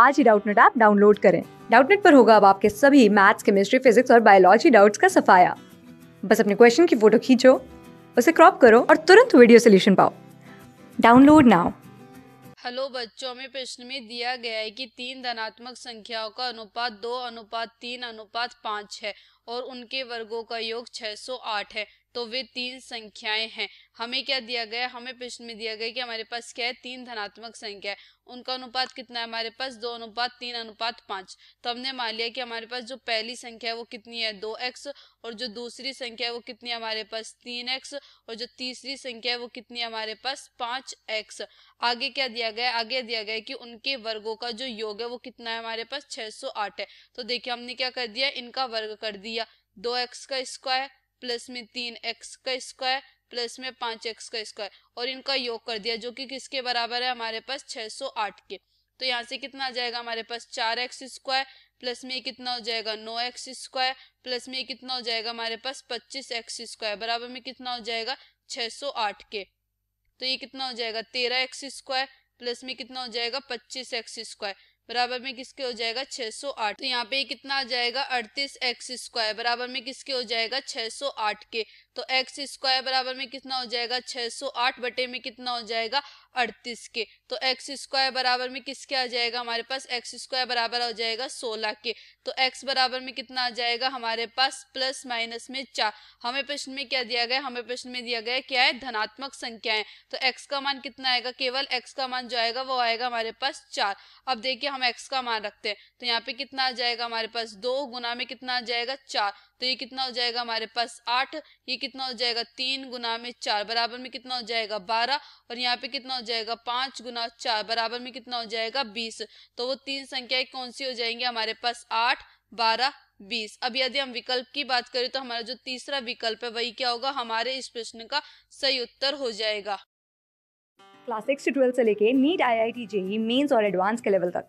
आज ही Doubtnut app download करें डाउटनेट पर होगा अब आपके सभी मैथ्स केमिस्ट्री फिजिक्स और बायोलॉजी डाउट्स का सफाया बस अपने क्वेश्चन की फोटो खींचो उसे क्रॉप करो और तुरंत वीडियो सोल्यूशन पाओ डाउनलोड नाउ हेलो बच्चों में प्रश्न में दिया गया है कि तीन धनात्मक संख्याओं का अनुपात दो अनुपात तीन अनुपात पाँच है और उनके वर्गों का योग 608 है तो वे तीन संख्याएं हैं हमें क्या दिया गया हमें प्रश्न में दिया गया कि हमारे पास क्या है तीन धनात्मक संख्या है उनका अनुपात कितना है हमारे पास दो अनुपात तीन अनुपात पांच तो हमने मान लिया कि हमारे पास जो पहली संख्या है वो कितनी है दो एक्स और जो दूसरी संख्या है वो कितनी है हमारे पास तीन एक्स और जो तीसरी संख्या है वो कितनी है हमारे पास पांच एक्स आगे क्या दिया गया आगे दिया गया कि उनके वर्गों का जो योग है वो कितना है हमारे पास छह है तो देखिये हमने क्या कर दिया इनका वर्ग कर दिया दिया दो एक्स का स्क्वायर प्लस में तीन एक्स का स्क्वायर प्लस में पांच एक्स का स्क्वायर और इनका योग कर दिया जो कि किसके बराबर है हमारे पास 608 के तो यहाँ से कितना आ जाएगा हमारे पास चार एक्स स्क्वायर प्लस में कितना हो जाएगा नौ एक्स स्क्वायर प्लस में कितना हो जाएगा हमारे पास पच्चीस एक्स स्क्वायर बराबर में कितना हो जाएगा 608 के तो ये कितना हो जाएगा तेरह एक्स स्क्वायर प्लस में कितना हो जाएगा पच्चीस एक्स स्क्वायर बराबर में किसके हो जाएगा 608 तो यहाँ पे कितना आ जाएगा अड़तीस एक्स स्क्वायर बराबर में किसके हो जाएगा 608 के तो एक्स स्क्वायर बराबर में कितना हो जाएगा 608 बटे में कितना हो जाएगा 38 के तो एक्स स्क्वायर बराबर में किसके आ जाएगा हमारे पास एक्स स्क्वायर बराबर हो जाएगा 16 के तो एक्स बराबर में कितना आ जाएगा हमारे पास प्लस माइनस में चार हमें प्रश्न में क्या दिया गया हमें प्रश्न में दिया गया क्या है धनात्मक है तो एक्स का मान कितना आएगा केवल एक्स का मान जो आएगा वो आएगा हमारे पास चार अब देखिए हम एक्स का मान रखते हैं तो यहाँ पे कितना आ जाएगा हमारे पास दो गुना में कितना आ जाएगा चार तो ये कितना हो जाएगा हमारे पास आठ ये कितना हो जाएगा तीन गुना में चार बराबर में कितना हो जाएगा बारह और यहाँ पे कितना हो जाएगा पांच गुना चार बराबर में कितना हो जाएगा बीस तो वो तीन संख्या कौन सी हो जाएंगी हमारे पास आठ बारह बीस अब यदि हम विकल्प की बात करें तो हमारा जो तीसरा विकल्प है वही क्या होगा हमारे इस प्रश्न का सही उत्तर हो जाएगा क्लास सिक्स से ट्वेल्थ से लेके NEET I I T JEE Mains और एडवांस के लेवल तक